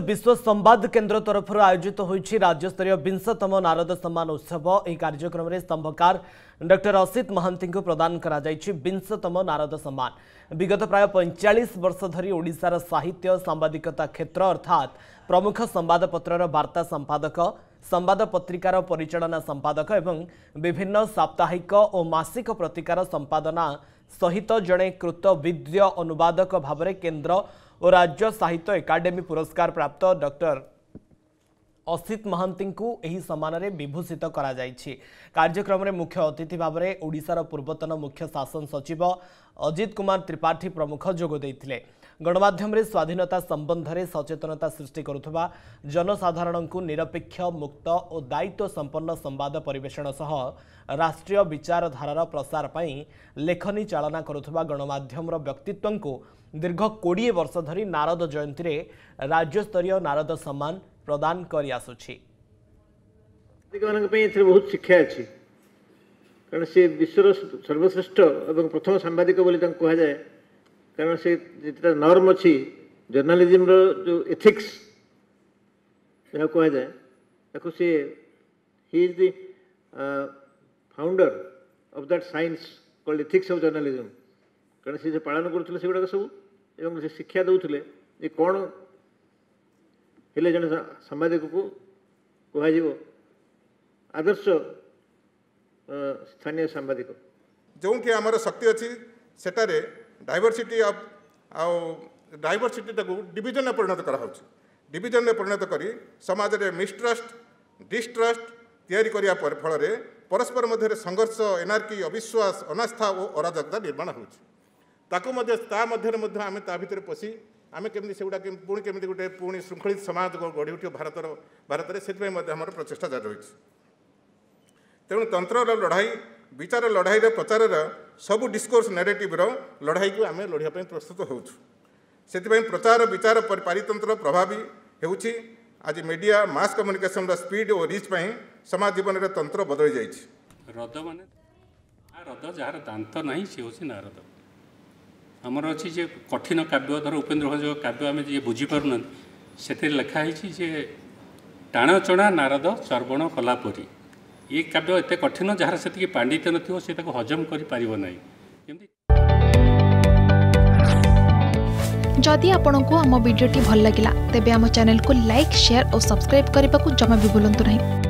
विश्व संवाद केन्द्र तरफुर्योजित राज्य राज्यस्तरीय विंशतम नारद सम्मान उत्सव कार्यक्रम में स्तंभकार डर असित महाति प्रदान गरिशतम नारद सम्मान विगत प्राय पैंचाश वर्ष धरी ओडार साहित्य सांबादिकता क्षेत्र अर्थात प्रमुख संवादपत्र वार्ता संपादक ସମ୍ବାଦ ପତ୍ରିକାର ପରିଚାଳନା ସମ୍ପାଦକ ଏବଂ ବିଭିନ୍ନ ସାପ୍ତାହିକ ଓ ମାସିକ ପ୍ରତିକାର ସମ୍ପାଦନା ସହିତ ଜଣେ କୃତବିଦ୍ୟ ଅନୁବାଦକ ଭାବରେ କେନ୍ଦ୍ର ଓ ରାଜ୍ୟ ସାହିତ୍ୟ ଏକାଡେମୀ ପୁରସ୍କାର ପ୍ରାପ୍ତ ଡକ୍ଟର ଅସିତ ମହାନ୍ତିଙ୍କୁ ଏହି ସମ୍ମାନରେ ବିଭୂଷିତ କରାଯାଇଛି କାର୍ଯ୍ୟକ୍ରମରେ ମୁଖ୍ୟ ଅତିଥି ଭାବରେ ଓଡ଼ିଶାର ପୂର୍ବତନ ମୁଖ୍ୟ ଶାସନ ସଚିବ ଅଜିତ କୁମାର ତ୍ରିପାଠୀ ପ୍ରମୁଖ ଯୋଗ ଦେଇଥିଲେ ଗଣମାଧ୍ୟମରେ ସ୍ୱାଧୀନତା ସମ୍ବନ୍ଧରେ ସଚେତନତା ସୃଷ୍ଟି କରୁଥିବା ଜନସାଧାରଣଙ୍କୁ ନିରପେକ୍ଷ ମୁକ୍ତ ଓ ଦାୟିତ୍ୱ ସମ୍ପନ୍ନ ସମ୍ବାଦ ପରିବେଷଣ ସହ ରାଷ୍ଟ୍ରୀୟ ବିଚାରଧାରାର ପ୍ରସାର ପାଇଁ ଲେଖନୀ ଚାଳନା କରୁଥିବା ଗଣମାଧ୍ୟମର ବ୍ୟକ୍ତିତ୍ୱଙ୍କୁ ଦୀର୍ଘ କୋଡ଼ିଏ ବର୍ଷ ଧରି ନାରଦ ଜୟନ୍ତୀରେ ରାଜ୍ୟସ୍ତରୀୟ ନାରଦ ସମ୍ମାନ ପ୍ରଦାନ କରିଆସୁଛି ମାନଙ୍କ ପାଇଁ ଏଥିରେ ବହୁତ ଶିକ୍ଷା ଅଛି କାରଣ ସେ ବିଶ୍ୱର ସର୍ବଶ୍ରେଷ୍ଠ ଏବଂ ପ୍ରଥମ ସାମ୍ବାଦିକ ବୋଲି ତାଙ୍କୁ କୁହାଯାଏ କାରଣ ସେ ଯେତେଟା ନର୍ମ ଅଛି ଜର୍ଣ୍ଣାଲିଜିମ୍ର ଯେଉଁ ଏଥିକ୍ସ ଯାହା କୁହାଯାଏ ତାକୁ ସିଏ he is the founder of that science called ethics of journalism କାରଣ ସେ ଯେଉଁ ପାଳନ କରୁଥିଲେ ସେଗୁଡ଼ାକ ସବୁ ଏବଂ ସେ ଶିକ୍ଷା ଦେଉଥିଲେ ଯେ କ'ଣ ହେଲେ ଜଣେ ସାମ୍ବାଦିକକୁ କୁହାଯିବ ଆଦର୍ଶ ସ୍ଥାନୀୟ ସାମ୍ବାଦିକ ଯେଉଁଠି ଆମର ଶକ୍ତି ଅଛି ସେଠାରେ ଡାଇଭର୍ସିଟି ଅଫ୍ ଆଉ ଡାଇଭରସିଟିଟାକୁ ଡିଭିଜନରେ ପରିଣତ କରାହେଉଛି ଡିଭିଜନରେ ପରିଣତ କରି ସମାଜରେ ମିଷ୍ଟ୍ରଷ୍ଟ ଡିଷ୍ଟ୍ରଷ୍ଟ ତିଆରି କରିବା ପରେ ଫଳରେ ପରସ୍ପର ମଧ୍ୟରେ ସଂଘର୍ଷ ଏନାର୍କି ଅବିଶ୍ୱାସ ଅନାସ୍ଥା ଓ ଅରାଜକତା ନିର୍ମାଣ ହେଉଛି ତାକୁ ମଧ୍ୟ ତା ମଧ୍ୟରେ ମଧ୍ୟ ଆମେ ତା ଭିତରେ ପଶି ଆମେ କେମିତି ସେଗୁଡ଼ା ପୁଣି କେମିତି ଗୋଟେ ପୁଣି ଶୃଙ୍ଖଳିତ ସମାଜ ଗଢ଼ି ଉଠିବ ଭାରତର ଭାରତରେ ସେଥିପାଇଁ ମଧ୍ୟ ଆମର ପ୍ରଚେଷ୍ଟା ଜାରି ରହିଛି ତେଣୁ ତନ୍ତ୍ରର ଲଢ଼ାଇ ବିଚାର ଲଢ଼ାଇର ପ୍ରଚାରର ସବୁ ଡିସ୍କୋର୍ସ ନେରେଟିଭ୍ର ଲଢ଼ାଇକୁ ଆମେ ଲଢ଼ିବା ପାଇଁ ପ୍ରସ୍ତୁତ ହେଉଛୁ ସେଥିପାଇଁ ପ୍ରଚାର ବିଚାର ପାରିତନ୍ତ୍ର ପ୍ରଭାବୀ ହେଉଛି ଆଜି ମିଡ଼ିଆ ମାସ୍ କମ୍ୟୁନିକେସନର ସ୍ପିଡ଼ ଓ ରିଚ୍ ପାଇଁ ସମାଜ ଜୀବନରେ ତନ୍ତ୍ର ବଦଳି ଯାଇଛି ହ୍ରଦ ମାନେ ହ୍ରଦ ଯାହାର ଦାନ୍ତ ନାହିଁ ସିଏ ହେଉଛି ନାରଦ ଆମର ଅଛି ଯେ କଠିନ କାବ୍ୟ ଧର ଉପେନ୍ଦ୍ର ଭଞ୍ଜ କାବ୍ୟ ଆମେ ଯିଏ ବୁଝିପାରୁନାହାନ୍ତି ସେଥିରେ ଲେଖା ହେଇଛି ଯେ ଟାଣଚଣା ନାରଦ ଚର୍ବଣ କଲାପରୀ ଇଏ କାବ୍ୟ ଏତେ କଠିନ ଯାହାର ସେତିକି ପାଣ୍ଡିତ୍ୟ ନଥିବ ସେ ତାକୁ ହଜମ କରିପାରିବ ନାହିଁ ଏମିତି ଯଦି ଆପଣଙ୍କୁ ଆମ ଭିଡ଼ିଓଟି ଭଲ ଲାଗିଲା ତେବେ ଆମ ଚ୍ୟାନେଲକୁ ଲାଇକ୍ ସେୟାର ଓ ସବସ୍କ୍ରାଇବ୍ କରିବାକୁ ଜମା ବି ଭୁଲନ୍ତୁ ନାହିଁ